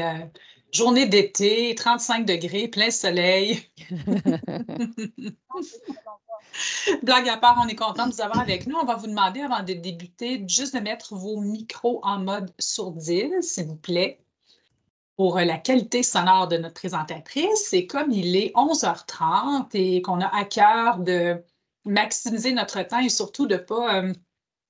Euh, journée d'été, 35 degrés, plein soleil. Blague à part, on est content de vous avoir avec nous. On va vous demander avant de débuter juste de mettre vos micros en mode sourdine, s'il vous plaît, pour euh, la qualité sonore de notre présentatrice. Et comme il est 11h30 et qu'on a à cœur de maximiser notre temps et surtout de ne pas euh,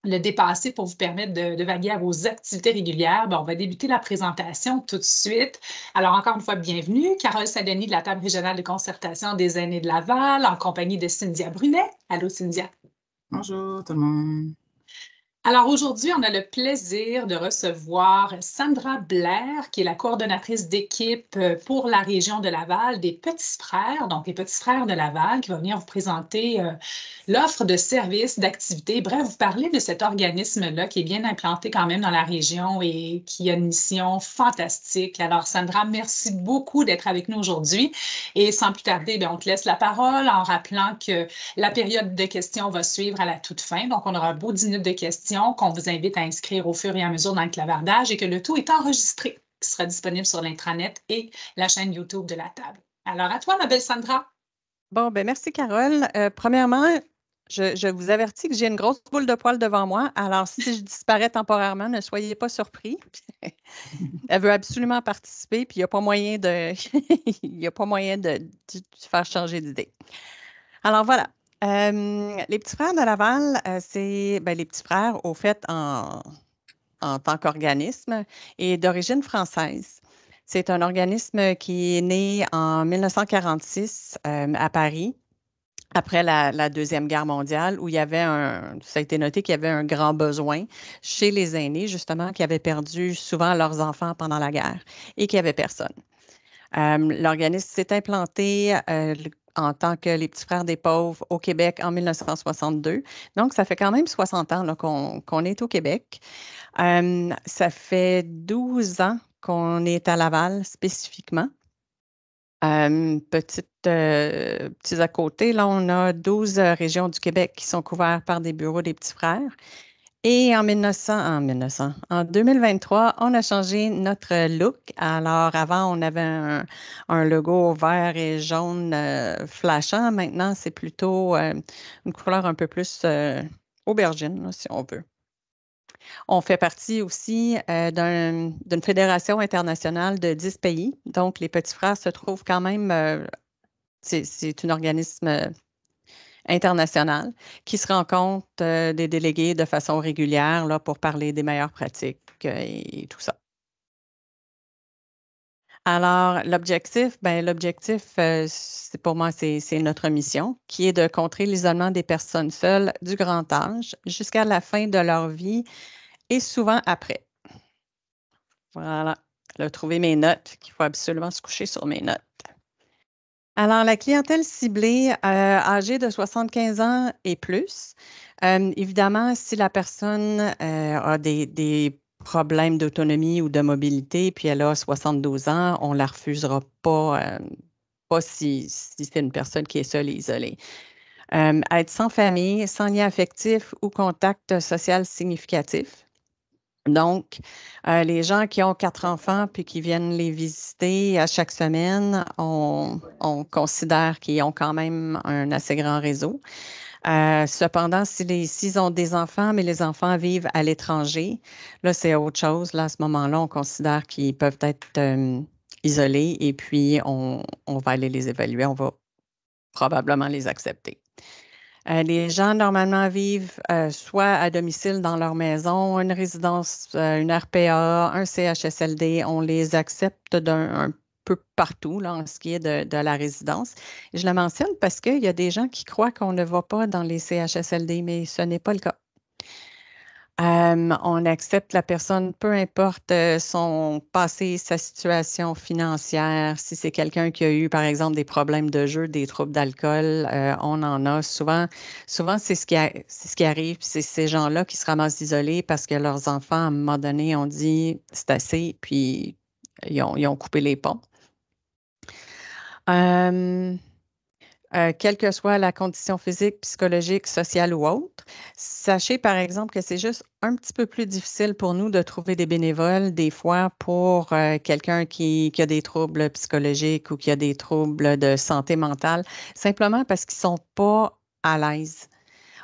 le dépasser pour vous permettre de, de vaguer à vos activités régulières. Ben, on va débuter la présentation tout de suite. Alors, encore une fois, bienvenue. Carole Sadoni de la Table régionale de concertation des aînés de Laval, en compagnie de Cynthia Brunet. Allô, Cynthia. Bonjour tout le monde. Alors aujourd'hui, on a le plaisir de recevoir Sandra Blair, qui est la coordonnatrice d'équipe euh, pour la région de Laval des Petits Frères, donc les Petits Frères de Laval, qui va venir vous présenter euh, l'offre de services, d'activités. Bref, vous parlez de cet organisme-là qui est bien implanté quand même dans la région et qui a une mission fantastique. Alors Sandra, merci beaucoup d'être avec nous aujourd'hui. Et sans plus tarder, ben, on te laisse la parole en rappelant que la période de questions va suivre à la toute fin. Donc on aura un beau 10 minutes de questions qu'on vous invite à inscrire au fur et à mesure dans le clavardage et que le tout est enregistré, qui sera disponible sur l'intranet et la chaîne YouTube de la table. Alors, à toi, ma belle Sandra. Bon, ben merci, Carole. Euh, premièrement, je, vous avertis que j'ai une grosse boule de poils devant moi. Alors, si je disparais temporairement, ne soyez pas surpris. Elle veut absolument participer, puis il n'y a pas moyen de, il y a pas moyen de faire changer d'idée. Alors voilà les petits frères de Laval, euh, c'est ben, les petits frères, au fait, en, tant qu'organisme, et d'origine française. C'est un organisme qui est né en 1946 euh, à Paris, après la, Deuxième Guerre mondiale, où il y avait un, ça a été noté qu'il y avait un grand besoin chez les aînés, justement, qui avaient perdu souvent leurs enfants pendant la guerre et qui n'avaient personne. L'organisme s'est implanté euh, en tant que les petits frères des pauvres au Québec en 1962. Donc, ça fait quand même 60 ans qu'on est au Québec. Euh, ça fait 12 ans qu'on est à Laval spécifiquement. Euh, euh à côté, là, on a 12 euh, régions du Québec qui sont couvertes par des bureaux des petits frères. Et en 1900, en 1900, en 2023, on a changé notre look. Alors avant, on avait un, logo vert et jaune euh, flashant. Maintenant, c'est plutôt euh, une couleur un peu plus euh, aubergine, si on veut. On fait partie aussi d'une fédération internationale de 10 pays. Donc, les petits frères se trouvent quand même, c'est un organisme internationale qui se rencontrent euh, des délégués de façon régulière là, pour parler des meilleures pratiques euh, et tout ça. Alors, l'objectif, ben, l'objectif, euh, c'est pour moi, c'est notre mission, qui est de contrer l'isolement des personnes seules du grand âge jusqu'à la fin de leur vie et souvent après. Voilà, là, trouver mes notes, qu'il faut absolument se coucher sur mes notes. Alors, la clientèle ciblée euh, âgée de 75 ans et plus, euh, évidemment, si la personne euh, a des, problèmes d'autonomie ou de mobilité, puis elle a 72 ans, on ne la refusera pas, pas si c'est une personne qui est seule et isolée. être sans famille, sans lien affectif ou contact social significatif, donc, euh, les gens qui ont quatre enfants puis qui viennent les visiter à chaque semaine, on, considère qu'ils ont quand même un assez grand réseau. Euh, cependant, s'ils ont des enfants, mais les enfants vivent à l'étranger, là, c'est autre chose. Là, à ce moment-là, on considère qu'ils peuvent être euh, isolés et puis on, on va aller les évaluer. On va probablement les accepter. Euh, les gens normalement vivent euh, soit à domicile dans leur maison, une résidence, euh, une RPA, un CHSLD. On les accepte d'un peu partout là, en ce qui est de, la résidence. je le mentionne parce qu'il y a des gens qui croient qu'on ne va pas dans les CHSLD, mais ce n'est pas le cas. Euh, on accepte la personne, peu importe euh, son passé, sa situation financière. Si c'est quelqu'un qui a eu, par exemple, des problèmes de jeu, des troubles d'alcool, euh, on en a souvent. Souvent, c'est ce qui, arrive. C'est ces gens-là qui se ramassent isolés parce que leurs enfants, à un moment donné, ont dit c'est assez, puis ils ont, coupé les ponts. Euh, quelle que soit la condition physique, psychologique, sociale ou autre. Sachez par exemple que c'est juste un petit peu plus difficile pour nous de trouver des bénévoles des fois pour euh, quelqu'un qui, a des troubles psychologiques ou qui a des troubles de santé mentale, simplement parce qu'ils ne sont pas à l'aise.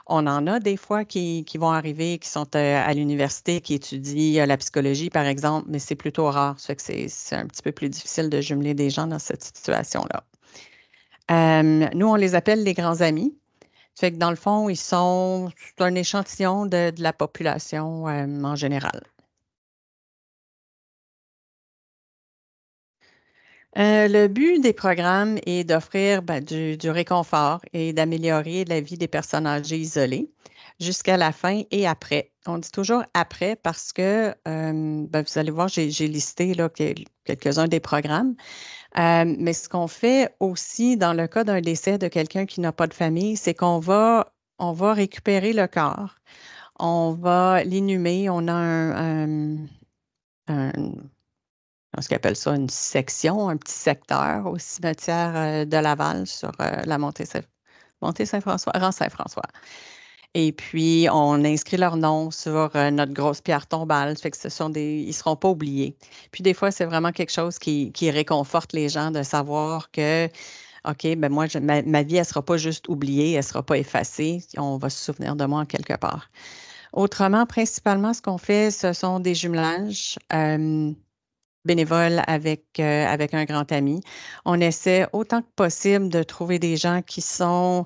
On en a des fois qui, qui vont arriver, qui sont euh, à l'université, qui étudient la psychologie, par exemple, mais c'est plutôt rare. Ça fait que c'est un petit peu plus difficile de jumeler des gens dans cette situation-là. Euh, nous, on les appelle les grands amis. que dans le fond, ils sont un échantillon de, la population euh, en général. Euh, le but des programmes est d'offrir ben, du, réconfort et d'améliorer la vie des personnes âgées isolées jusqu'à la fin et après. On dit toujours après parce que, ben, vous allez voir, j'ai listé quelques-uns des programmes. Euh, mais ce qu'on fait aussi dans le cas d'un décès de quelqu'un qui n'a pas de famille, c'est qu'on va, on va récupérer le corps, on va l'inhumer, on a un, un, on ce appelle ça une section, un petit secteur au cimetière euh, de Laval sur euh, la montée Saint-François, Rang Saint-François. Et puis, on inscrit leur nom sur euh, notre grosse pierre tombale. Fait que ce sont des, ils ne seront pas oubliés. Puis, des fois, c'est vraiment quelque chose qui, qui, réconforte les gens de savoir que, OK, ben moi, je, ma, vie, elle ne sera pas juste oubliée, elle ne sera pas effacée. On va se souvenir de moi en quelque part. Autrement, principalement, ce qu'on fait, ce sont des jumelages. Euh, bénévoles avec, euh, avec un grand ami. On essaie autant que possible de trouver des gens qui sont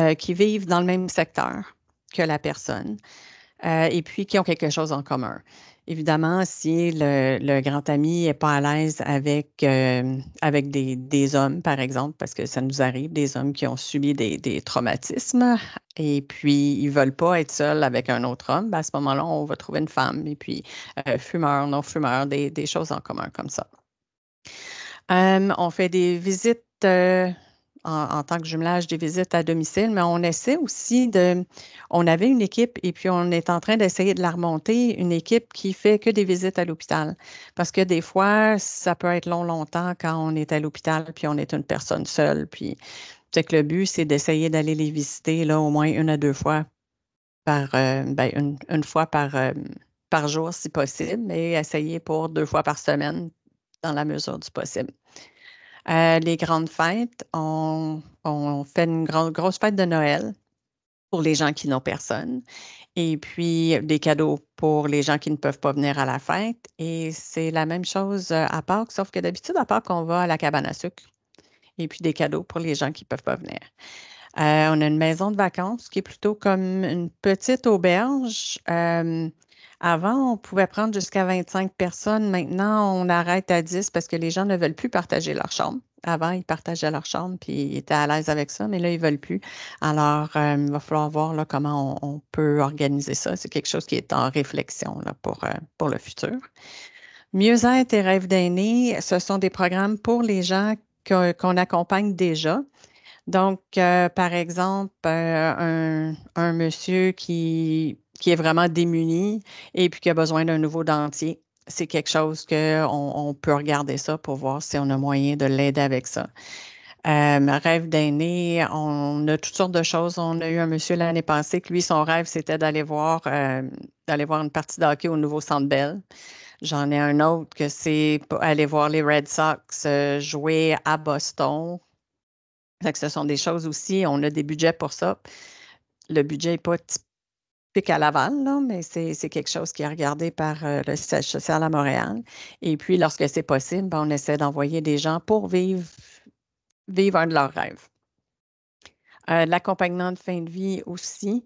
euh, qui vivent dans le même secteur que la personne euh, et puis qui ont quelque chose en commun. Évidemment, si le, grand ami n'est pas à l'aise avec, euh, avec des, hommes, par exemple, parce que ça nous arrive, des hommes qui ont subi des, traumatismes et puis ils ne veulent pas être seuls avec un autre homme, ben, à ce moment-là, on va trouver une femme et puis fumeur, non-fumeur, des, choses en commun comme ça. on fait des visites en, tant que jumelage des visites à domicile, mais on essaie aussi de. On avait une équipe et puis on est en train d'essayer de la remonter, une équipe qui fait que des visites à l'hôpital. Parce que des fois, ça peut être long, longtemps quand on est à l'hôpital puis on est une personne seule. Puis, c'est que le but, c'est d'essayer d'aller les visiter là, au moins une à deux fois par. Euh, ben, une, fois par, euh, par jour si possible et essayer pour deux fois par semaine dans la mesure du possible. Euh, les grandes fêtes, on, fait une grande, grosse fête de Noël pour les gens qui n'ont personne. Et puis, des cadeaux pour les gens qui ne peuvent pas venir à la fête. Et c'est la même chose euh, à Pâques, sauf que d'habitude, à Pâques, on va à la cabane à sucre. Et puis, des cadeaux pour les gens qui ne peuvent pas venir. Euh, on a une maison de vacances qui est plutôt comme une petite auberge. Avant, on pouvait prendre jusqu'à 25 personnes. Maintenant, on arrête à 10 parce que les gens ne veulent plus partager leur chambre. Avant, ils partageaient leur chambre puis ils étaient à l'aise avec ça, mais là, ils ne veulent plus. Alors, euh, il va falloir voir comment on, peut organiser ça. C'est quelque chose qui est en réflexion pour, euh, pour le futur. Mieux-être et rêve d'aîné, ce sont des programmes pour les gens qu'on accompagne déjà. Donc, euh, par exemple, un, monsieur qui qui est vraiment démuni et puis qui a besoin d'un nouveau dentier. C'est quelque chose qu'on on peut regarder ça pour voir si on a moyen de l'aider avec ça. Euh, rêve d'aîné, on a toutes sortes de choses. On a eu un monsieur l'année passée que lui, son rêve, c'était d'aller voir, euh, voir une partie de hockey au nouveau Centre Bell. J'en ai un autre que c'est aller voir les Red Sox euh, jouer à Boston. Que ce sont des choses aussi, on a des budgets pour ça. Le budget n'est pas à Laval, mais c'est quelque chose qui est regardé par euh, le siège social à Montréal. Et puis, lorsque c'est possible, ben, on essaie d'envoyer des gens pour vivre, vivre un de leurs rêves. Euh, l'accompagnement de fin de vie aussi.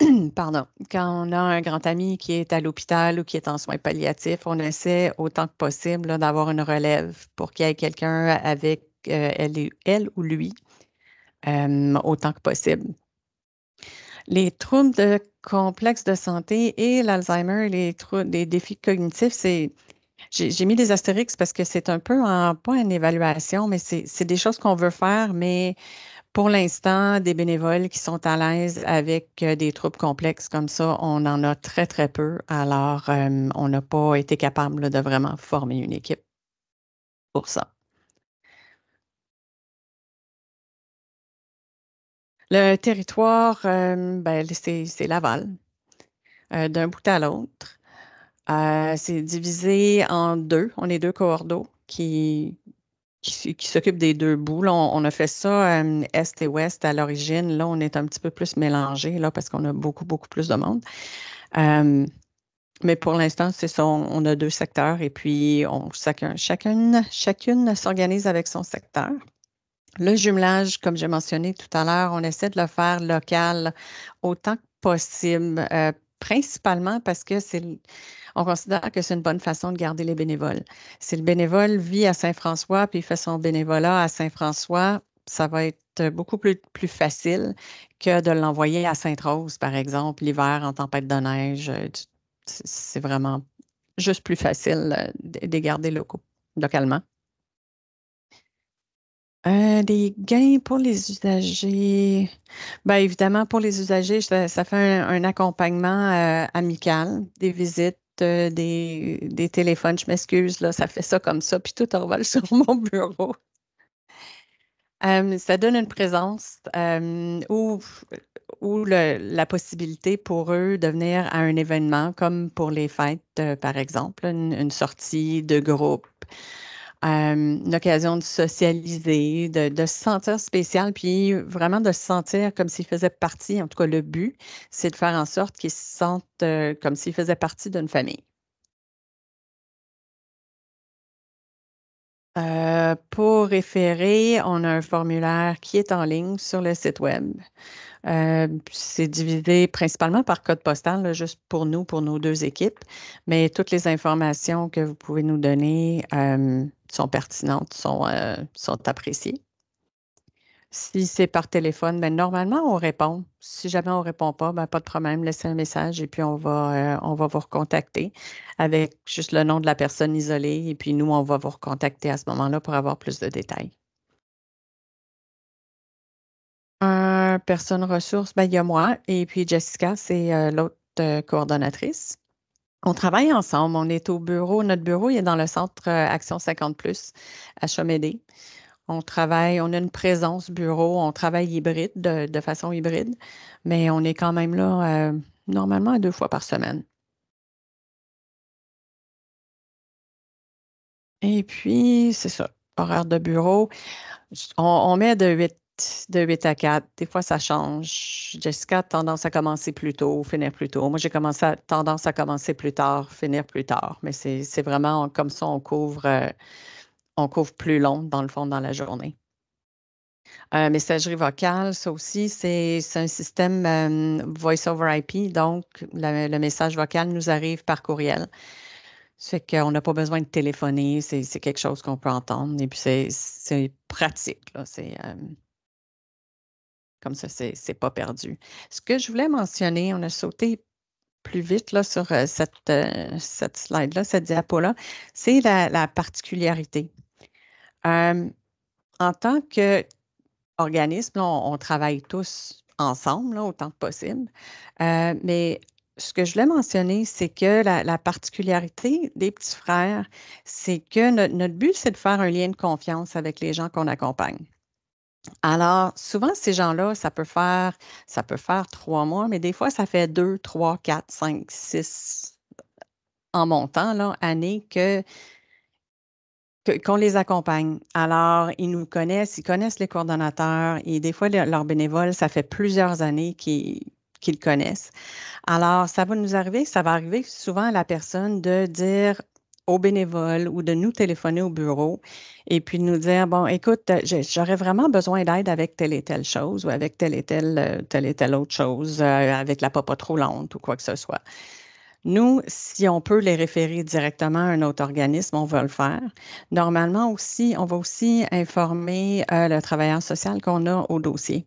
Pardon, quand on a un grand ami qui est à l'hôpital ou qui est en soins palliatifs, on essaie autant que possible d'avoir une relève pour qu'il y ait quelqu'un avec euh, elle, elle, ou lui autant que possible. Les troubles de complexe de santé et l'Alzheimer et les, les défis cognitifs, c'est j'ai mis des astérix parce que c'est un peu en, pas une évaluation, mais c'est des choses qu'on veut faire, mais pour l'instant, des bénévoles qui sont à l'aise avec euh, des troubles complexes comme ça, on en a très, très peu. Alors, euh, on n'a pas été capable de vraiment former une équipe pour ça. Le territoire, euh, ben, c'est Laval, euh, d'un bout à l'autre. Euh, c'est divisé en deux. On est deux coordos qui, qui, s'occupent des deux bouts. on, a fait ça est et ouest à l'origine. Là, on est un petit peu plus mélangé là, parce qu'on a beaucoup, beaucoup plus de monde. mais pour l'instant, c'est ça. On, a deux secteurs et puis chacune, chacune s'organise avec son secteur. Le jumelage, comme j'ai mentionné tout à l'heure, on essaie de le faire local autant que possible, euh, principalement parce que c'est on considère que c'est une bonne façon de garder les bénévoles. Si le bénévole vit à Saint-François puis fait son bénévolat à Saint-François, ça va être beaucoup plus, facile que de l'envoyer à Sainte-Rose, par exemple, l'hiver en tempête de neige. Euh, c'est vraiment juste plus facile euh, de garder localement. Euh, des gains pour les usagers. Bien, évidemment, pour les usagers, ça, fait un, accompagnement euh, amical, des visites, euh, des, téléphones. Je m'excuse, là, ça fait ça comme ça, puis tout envole sur mon bureau. ça donne une présence ou, la possibilité pour eux de venir à un événement, comme pour les fêtes, par exemple, une sortie de groupe. Euh, une occasion de socialiser, de, se sentir spécial, puis vraiment de se sentir comme s'il faisait partie. En tout cas, le but, c'est de faire en sorte qu'ils se sentent euh, comme s'ils faisaient partie d'une famille. Euh, pour référer, on a un formulaire qui est en ligne sur le site web. Euh, c'est divisé principalement par code postal, juste pour nous, pour nos deux équipes. Mais toutes les informations que vous pouvez nous donner euh, sont pertinentes, sont, euh, sont appréciées. Si c'est par téléphone, ben, normalement, on répond. Si jamais on ne répond pas, ben, pas de problème, laissez un message et puis on va, on va vous recontacter avec juste le nom de la personne isolée et puis nous, on va vous recontacter à ce moment-là pour avoir plus de détails personne-ressource, ressources. Ben, il y a moi et puis Jessica, c'est euh, l'autre euh, coordonnatrice. On travaille ensemble. On est au bureau. Notre bureau, il est dans le centre euh, Action 50 Plus à Chomédé. On travaille, on a une présence bureau, on travaille hybride, de, façon hybride, mais on est quand même là normalement deux fois par semaine. Et puis, c'est ça, horaire de bureau. On, on met de 8 de 8 à 4. Des fois, ça change. Jessica a tendance à commencer plus tôt, finir plus tôt. Moi, j'ai commencé tendance à commencer plus tard, finir plus tard. Mais c'est vraiment comme ça, on couvre, euh, on couvre plus long, dans le fond, dans la journée. Euh, messagerie vocale, ça aussi, c'est un système euh, Voice over IP. Donc, le message vocal nous arrive par courriel. C'est qu'on n'a pas besoin de téléphoner, c'est quelque chose qu'on peut entendre et puis c'est pratique. Là, comme ça, ce n'est pas perdu. Ce que je voulais mentionner, on a sauté plus vite là, sur euh, euh, cette, slide-là, cette diapo-là, c'est la, particularité. Euh, en tant qu'organisme, on, on travaille tous ensemble autant que possible, mais ce que je voulais mentionner, c'est que la, particularité des petits frères, c'est que notre but, c'est de faire un lien de confiance avec les gens qu'on accompagne. Alors, souvent, ces gens-là, ça peut faire, ça peut faire trois mois, mais des fois, ça fait deux, trois, quatre, cinq, six en montant, là, années que qu'on les accompagne. Alors, ils nous connaissent, ils connaissent les coordonnateurs et des fois, leurs bénévoles, ça fait plusieurs années qu'ils connaissent. Alors, ça va nous arriver, ça va arriver souvent à la personne de dire, aux bénévoles ou de nous téléphoner au bureau et puis nous dire, bon, écoute, euh, j'aurais vraiment besoin d'aide avec telle et telle chose ou avec telle et telle, euh, telle et telle autre chose, euh, avec la papa trop lente ou quoi que ce soit. Nous, si on peut les référer directement à un autre organisme, on va le faire. Normalement aussi, on va aussi informer le travailleur social qu'on a au dossier.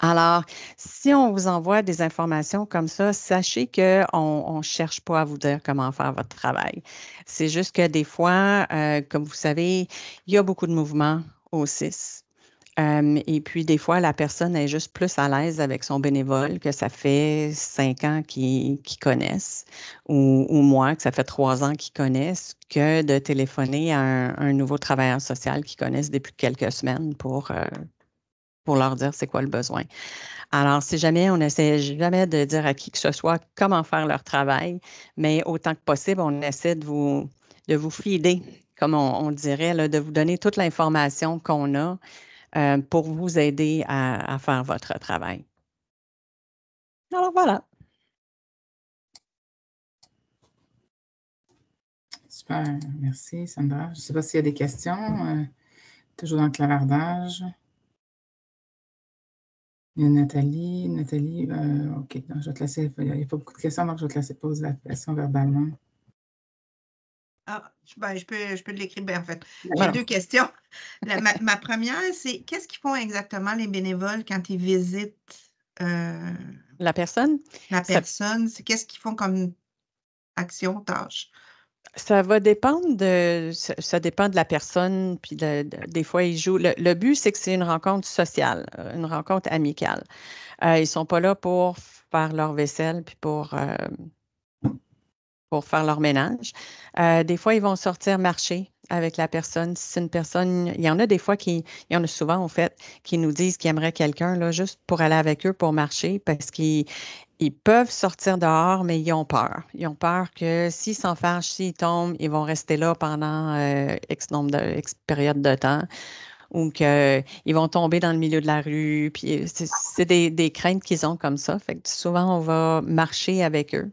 Alors, si on vous envoie des informations comme ça, sachez qu'on ne cherche pas à vous dire comment faire votre travail. C'est juste que des fois, euh, comme vous savez, il y a beaucoup de mouvements au CIS. Euh, et puis, des fois, la personne est juste plus à l'aise avec son bénévole que ça fait cinq ans qu'ils connaissent, ou, moins que ça fait trois ans qu'ils connaissent, que de téléphoner à un, nouveau travailleur social qu'ils connaissent depuis quelques semaines pour, euh, pour leur dire c'est quoi le besoin. Alors, si jamais, on n'essaie jamais de dire à qui que ce soit comment faire leur travail, mais autant que possible, on essaie de vous, de vous filer, comme on, dirait, de vous donner toute l'information qu'on a euh, pour vous aider à, faire votre travail. Alors voilà. Super, merci Sandra. Je ne sais pas s'il y a des questions, euh, toujours dans le clavardage. Nathalie. Nathalie, euh, OK, je vais te laisser. Il n'y a pas beaucoup de questions, donc je vais te laisser poser la question verbalement. Ah, je ben, peux, peux l'écrire. bien en fait, ben, j'ai deux questions. ma, première, c'est qu'est-ce qu'ils font exactement les bénévoles quand ils visitent euh, la personne? La personne, c'est qu'est-ce qu'ils font comme action, tâche? Ça va dépendre de ça, dépend de la personne, puis des fois ils jouent. Le, but, c'est que c'est une rencontre sociale, euh, une rencontre amicale. Euh, ils ne sont pas là pour faire leur vaisselle puis pour, euh, pour faire leur ménage. des fois, ils vont sortir marcher avec la personne. Si c'est une personne, il y en a des fois qui, il y en a souvent en fait, qui nous disent qu'ils aimeraient quelqu'un là, juste pour aller avec eux pour marcher parce qu'ils ils peuvent sortir dehors, mais ils ont peur. Ils ont peur que s'ils s'en fâchent, s'ils tombent, ils vont rester là pendant euh, X nombre de période de temps ou qu'ils vont tomber dans le milieu de la rue. Puis euh, c'est des, craintes qu'ils ont comme ça. Fait que souvent, on va marcher avec eux.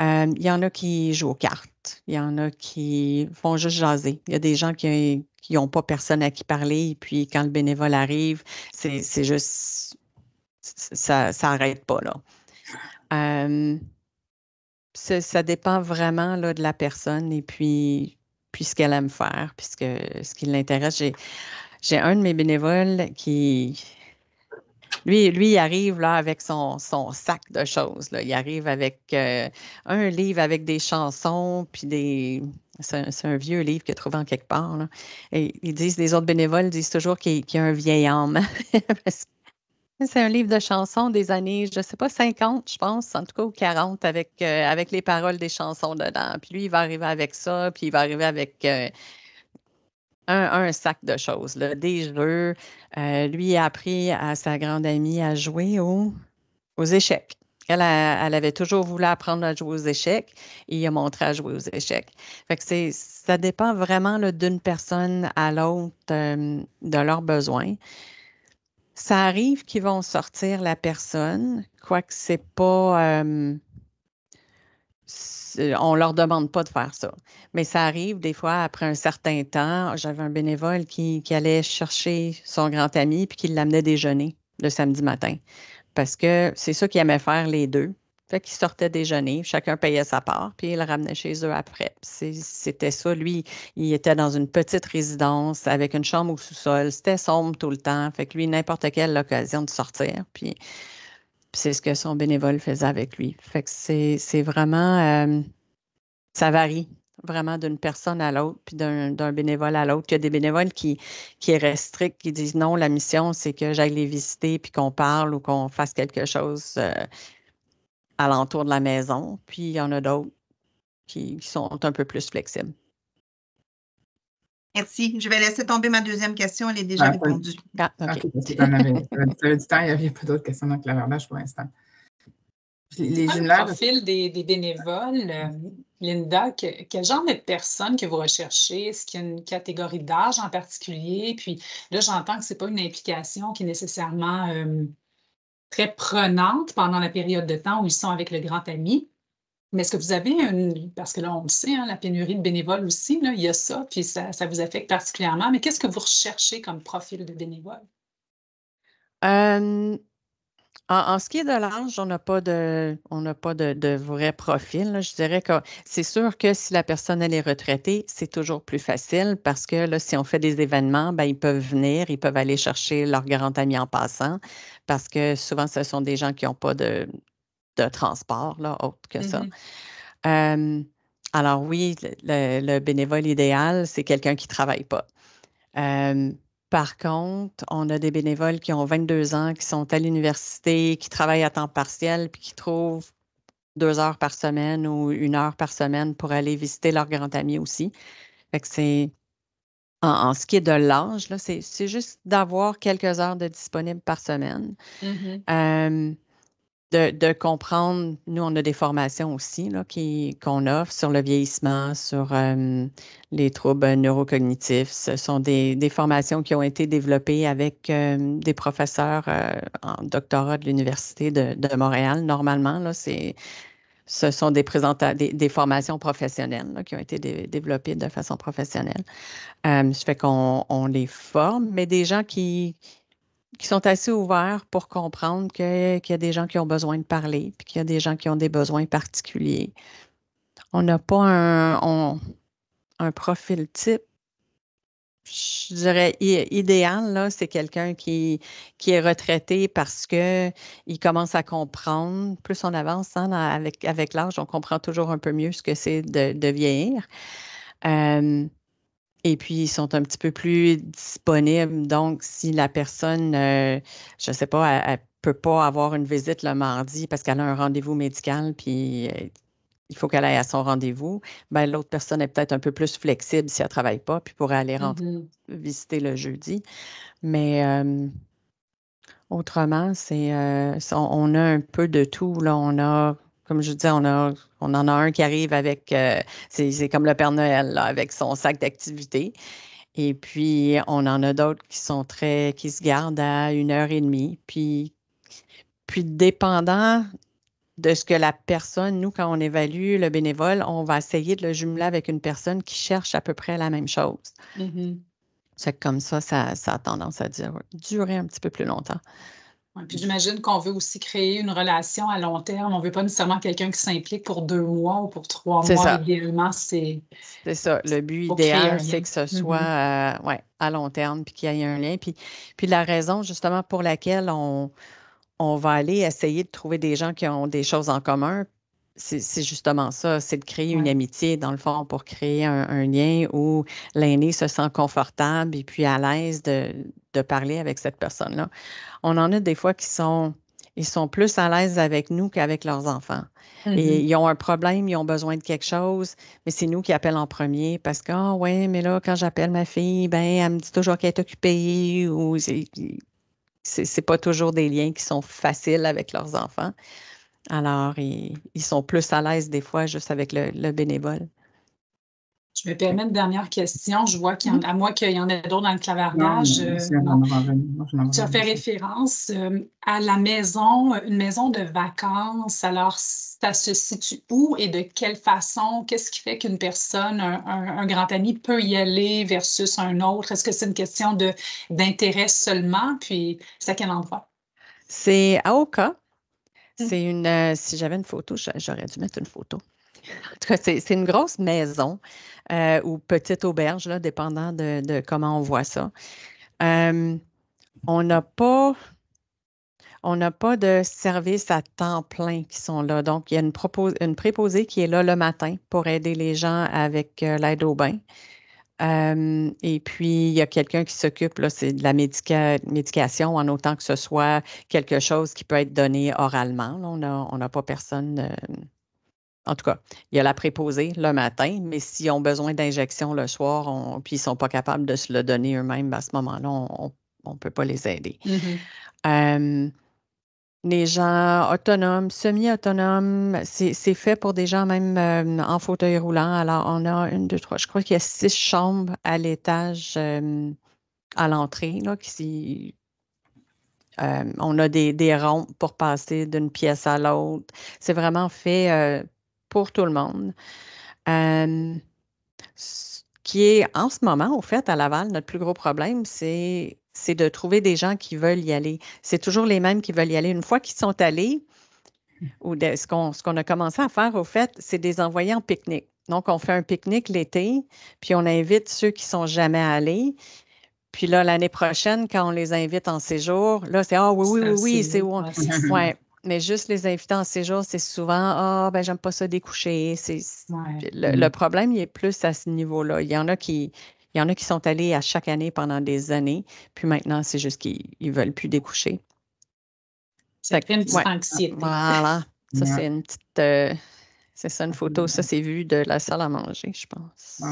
Euh, il y en a qui jouent aux cartes. Il y en a qui font juste jaser. Il y a des gens qui n'ont pas personne à qui parler. Et puis quand le bénévole arrive, c'est juste ça n'arrête pas là ça, dépend vraiment là, de la personne et puis, puis ce qu'elle aime faire, puisque ce, qui l'intéresse. J'ai un de mes bénévoles qui, lui, lui, il arrive là avec son, son sac de choses. Là. Il arrive avec euh, un livre avec des chansons, puis des. C'est un, vieux livre qu'il a trouvé en quelque part. Et ils disent, les autres bénévoles disent toujours qu'il y a un vieil homme. parce c'est un livre de chansons des années, je ne sais pas, 50, je pense, en tout cas, ou 40, avec, euh, avec les paroles des chansons dedans. Puis lui, il va arriver avec ça, puis il va arriver avec euh, un, sac de choses, des jeux. Euh, lui, a appris à sa grande amie à jouer aux échecs. Elle, avait toujours voulu apprendre à jouer aux échecs et il a montré à jouer aux échecs. ça dépend vraiment d'une personne à l'autre de leurs besoins. Ça arrive qu'ils vont sortir la personne, quoique c'est pas. on leur demande pas de faire ça. Mais ça arrive des fois, après un certain temps, j'avais un bénévole qui, allait chercher son grand ami puis qui l'amenait déjeuner le samedi matin. Parce que c'est ça qu'il aimait faire les deux. Fait qu'ils sortaient déjeuner, chacun payait sa part, puis il le ramenaient chez eux après. C'était ça. Lui, il était dans une petite résidence avec une chambre au sous-sol. C'était sombre tout le temps. Fait que lui, n'importe quelle occasion de sortir. Puis, c'est ce que son bénévole faisait avec lui. Fait que c'est vraiment. Euh, ça varie vraiment d'une personne à l'autre, puis d'un bénévole à l'autre. Il y a des bénévoles qui, qui est qui disent non, la mission, c'est que j'aille les visiter, puis qu'on parle ou qu'on fasse quelque chose euh, alentour de la maison, puis il y en a d'autres qui, sont un peu plus flexibles. Merci. Je vais laisser tomber ma deuxième question. Elle est déjà ah, répondue. il n'y avait pas d'autres questions dans le clavardage pour l'instant. Les ah, le profil des, bénévoles, euh, Linda, quel genre de personnes que vous recherchez? Est-ce qu'il y a une catégorie d'âge en particulier? Puis là, j'entends que ce n'est pas une implication qui est nécessairement euh, très prenante pendant la période de temps où ils sont avec le grand ami. Mais est-ce que vous avez une, parce que là, on le sait, hein, la pénurie de bénévoles aussi, il y a ça, puis ça, vous affecte particulièrement, mais qu'est-ce que vous recherchez comme profil de bénévole? Euh, en, ce qui est de l'âge, on n'a pas de, on n'a pas de, vrai profil. Je dirais que c'est sûr que si la personne elle est retraitée, c'est toujours plus facile parce que là, si on fait des événements, ben, ils peuvent venir, ils peuvent aller chercher leur grand ami en passant parce que souvent ce sont des gens qui n'ont pas de, transport là, autre que ça. Mm-hmm. alors oui, le, bénévole idéal, c'est quelqu'un qui ne travaille pas. Par contre, on a des bénévoles qui ont 22 ans, qui sont à l'université, qui travaillent à temps partiel, puis qui trouvent deux heures par semaine ou une heure par semaine pour aller visiter leur grand ami aussi. Fait que c'est en, ce qui est de l'âge, c'est, juste d'avoir quelques heures de disponibles par semaine. Mmh de, comprendre, nous, on a des formations aussi qu'on offre sur le vieillissement, sur euh, les troubles neurocognitifs. Ce sont des, formations qui ont été développées avec euh, des professeurs euh, en doctorat de l'Université de, Montréal. Normalement, là, c'est, ce sont des, des, formations professionnelles qui ont été développées de façon professionnelle. Ce fait qu'on les forme, mais des gens qui qui sont assez ouverts pour comprendre qu'il y a des gens qui ont besoin de parler, puis qu'il y a des gens qui ont des besoins particuliers. On n'a pas un, profil type je dirais idéal, c'est quelqu'un qui, qui est retraité parce qu'il commence à comprendre. Plus on avance hein, avec, avec l'âge, on comprend toujours un peu mieux ce que c'est de, de, vieillir. Euh, et puis, ils sont un petit peu plus disponibles. Donc, si la personne, euh, je ne sais pas, elle ne peut pas avoir une visite le mardi parce qu'elle a un rendez-vous médical, puis euh, il faut qu'elle aille à son rendez-vous, ben, l'autre personne est peut-être un peu plus flexible si elle ne travaille pas, puis pourrait aller rendre mm-hmm. visiter le jeudi. Mais euh, autrement, c'est on, a un peu de tout. Là. On a comme je disais, on, on en a un qui arrive avec, euh, c'est comme le Père Noël, avec son sac d'activité. Et puis, on en a d'autres qui sont très, qui se gardent à une heure et demie. Puis, puis dépendant de ce que la personne, nous, quand on évalue le bénévole, on va essayer de le jumeler avec une personne qui cherche à peu près la même chose. Mm-hmm. C'est comme ça, ça a tendance à durer un petit peu plus longtemps puis j'imagine qu'on veut aussi créer une relation à long terme. On ne veut pas nécessairement quelqu'un qui s'implique pour deux mois ou pour trois mois. c'est. ça. Le but idéal, c'est que ce mm-hmm. soit euh, ouais, à long terme puis qu'il y ait un lien. Puis, la raison, justement, pour laquelle on, on va aller essayer de trouver des gens qui ont des choses en commun, c'est justement ça, c'est de créer une amitié, dans le fond, pour créer un, lien où l'aîné se sent confortable et puis à l'aise de, parler avec cette personne-là. On en a des fois qui sont, ils sont plus à l'aise avec nous qu'avec leurs enfants. Mmh ils ont un problème, ils ont besoin de quelque chose, mais c'est nous qui appelons en premier parce que, oh, ouais, mais là, quand j'appelle ma fille, ben, elle me dit toujours qu'elle est occupée ou c'est pas toujours des liens qui sont faciles avec leurs enfants. Alors, ils, sont plus à l'aise des fois juste avec le, bénévole. Je me permets une dernière question. Je vois qu'il y en mhm. a, moi qu'il y en a d'autres dans le clavardage. Euh, tu as fait référence euh, à la maison, une maison de vacances. Alors, ça se situe où et de quelle façon? Qu'est-ce qui fait qu'une personne, un, grand ami, peut y aller versus un autre? Est-ce que c'est une question d'intérêt seulement? Puis, c'est à quel endroit? C'est à Oka, Mm. C'est une. Euh, si j'avais une photo, j'aurais dû mettre une photo. En tout cas, c'est une grosse maison euh, ou petite auberge, là, dépendant de, comment on voit ça. Euh, on n'a pas. On n'a pas de services à temps plein qui sont là. Donc, il y a une, une préposée qui est là le matin pour aider les gens avec l'aide au bain et puis, il y a quelqu'un qui s'occupe, là, de la médication, en autant que ce soit quelque chose qui peut être donné oralement. on n'a pas personne. en tout cas, il y a la préposée le matin, mais s'ils ont besoin d'injection le soir, on, puis ils ne sont pas capables de se le donner eux-mêmes, à ce moment-là, on ne peut pas les aider. Mmh les gens autonomes, semi-autonomes, c'est fait pour des gens même, euh, en fauteuil roulant. Alors on a une, deux, trois, je crois qu'il y a six chambres à l'étage, euh, à l'entrée là qui euh, on a des des ronds pour passer d'une pièce à l'autre. C'est vraiment fait, pour tout le monde. ce qui est en ce moment, au fait, à Laval, notre plus gros problème, c'est c'est de trouver des gens qui veulent y aller. C'est toujours les mêmes qui veulent y aller. Une fois qu'ils sont allés, ou ce qu'on a commencé à faire, au fait, c'est des envoyer en pique-nique. Donc, on fait un pique-nique l'été, puis on invite ceux qui sont jamais allés. Puis là, l'année prochaine, quand on les invite en séjour, là, c'est Ah oui, oui, oui, oui, c'est où Ouais. Mais juste les inviter en séjour, c'est souvent Ah, oh, ben, j'aime pas ça découcher. c'est le, problème, il est plus à ce niveau-là. Il y en a qui, il y en a qui sont allés à chaque année pendant des années, puis maintenant, c'est juste qu'ils ne veulent plus découcher. Ça crée une petite anxiété. Voilà. Ça, c'est une petite. Euh, c'est ça, une photo. Ça, c'est vu de la salle à manger, je pense.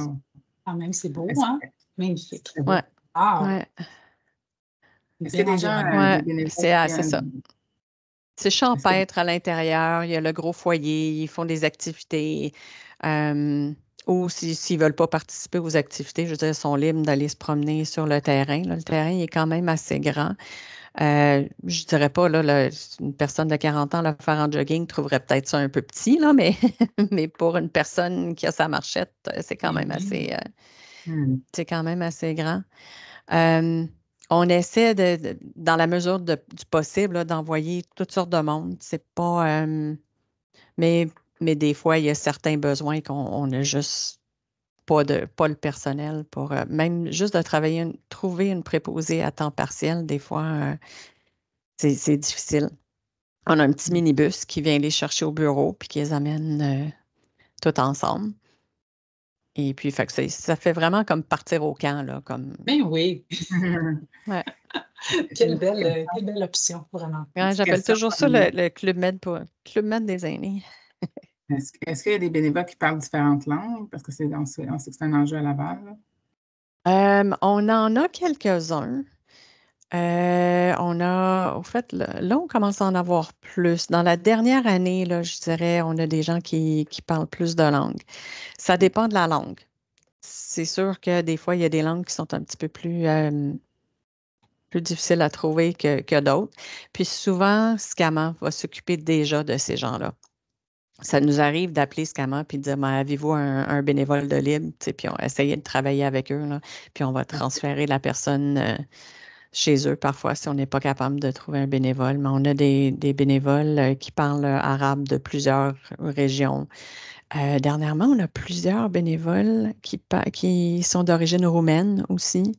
Quand même, c'est beau, hein? Même c'est ouais. Ah! est euh, c'est ah, ça. C'est champêtre à l'intérieur, il y a le gros foyer, ils font des activités. Euh, ou s'ils ne veulent pas participer aux activités, je veux dire, ils sont libres d'aller se promener sur le terrain. le terrain est quand même assez grand. Euh, je ne dirais pas, là, une personne de 40 ans, le faire en jogging trouverait peut-être ça un peu petit, là, mais, mais pour une personne qui a sa marchette, euh, c'est quand même mm-hmm. assez, euh, mm. c'est quand même assez grand. on essaie, de, dans la mesure du possible, d'envoyer toutes sortes de monde. C'est pas. mais mais des fois, il y a certains besoins qu'on n'a juste pas, de, pas le personnel pour euh, même juste de travailler, trouver une préposée à temps partiel, des fois, euh, c'est difficile. On a un petit minibus qui vient les chercher au bureau puis qui les amène euh, tout ensemble. Et puis, ça fait vraiment comme partir au camp, là, comme... Ben oui! quelle, belle, option, vraiment. J'appelle toujours ça le, Club Med, pour, Club Med des aînés. Est-ce qu'il y a des bénévoles qui parlent différentes langues? Parce que c'est c'est un enjeu à Laval. Euh, on en a quelques-uns. Euh, on a, au fait, là, on commence à en avoir plus. Dans la dernière année, je dirais, on a des gens qui, parlent plus de langues. Ça mm. dépend de la langue. C'est sûr que des fois, il y a des langues qui sont un petit peu plus, euh, plus difficiles à trouver que, que d'autres. Puis souvent, SCAMA va s'occuper déjà de ces gens-là ça nous arrive d'appeler Scama puis de dire avez-vous un, bénévole de libre Puis on essayer de travailler avec eux. puis on va transférer la personne euh, chez eux parfois si on n'est pas capable de trouver un bénévole. Mais on a des, bénévoles euh, qui parlent arabe de plusieurs régions. Euh, dernièrement, on a plusieurs bénévoles qui, qui sont d'origine roumaine aussi.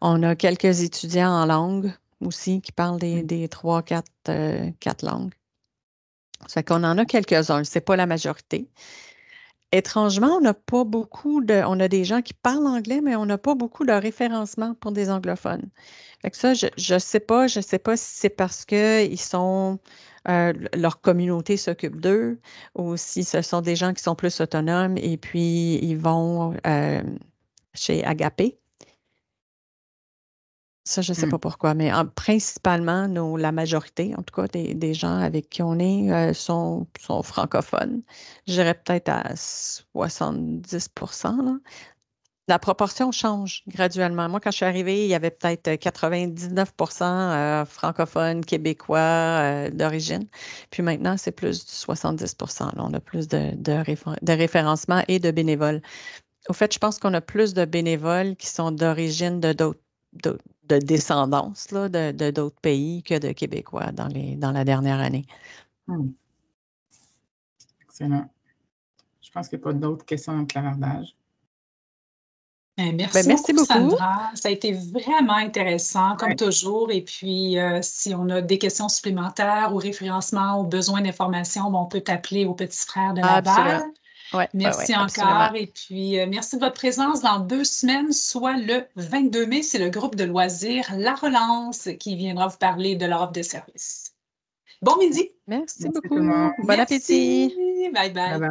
On a quelques étudiants en langue aussi qui parlent des, des trois, quatre, quatre langues. Ça fait qu'on en a quelques-uns, ce pas la majorité. Étrangement, on n'a pas beaucoup de. On a des gens qui parlent anglais, mais on n'a pas beaucoup de référencement pour des anglophones. Fait que ça, je ne sais pas. Je ne sais pas si c'est parce qu'ils sont. Euh, leur communauté s'occupe d'eux ou si ce sont des gens qui sont plus autonomes et puis ils vont euh, chez Agapé ça, je ne sais mmh. pas pourquoi, mais principalement, la majorité, en tout cas, des, gens avec qui on est, euh, sont, sont, francophones. J'irais peut-être à 70 La proportion change graduellement. Moi, quand je suis arrivée, il y avait peut-être 99 euh, francophones, québécois euh, d'origine. Puis maintenant, c'est plus de 70 On a plus de, référencements de référencement et de bénévoles. Au fait, je pense qu'on a plus de bénévoles qui sont d'origine de d'autres de, descendance là, de d'autres pays que de Québécois dans, les, dans la dernière année. Hmm. Excellent. Je pense qu'il n'y a pas d'autres questions en clavardage. Ben, ben, merci, beaucoup, Ça a été vraiment intéressant, comme toujours. Et puis, euh, si on a des questions supplémentaires ou référencement ou besoin d'informations, ben, on peut t'appeler au petit frère de la balle merci encore. Et puis, euh, merci de votre présence dans deux semaines, soit le 22 mai. C'est le groupe de loisirs La Relance qui viendra vous parler de leur offre de service. Bon midi. Merci, beaucoup. Bon appétit. bye. bye.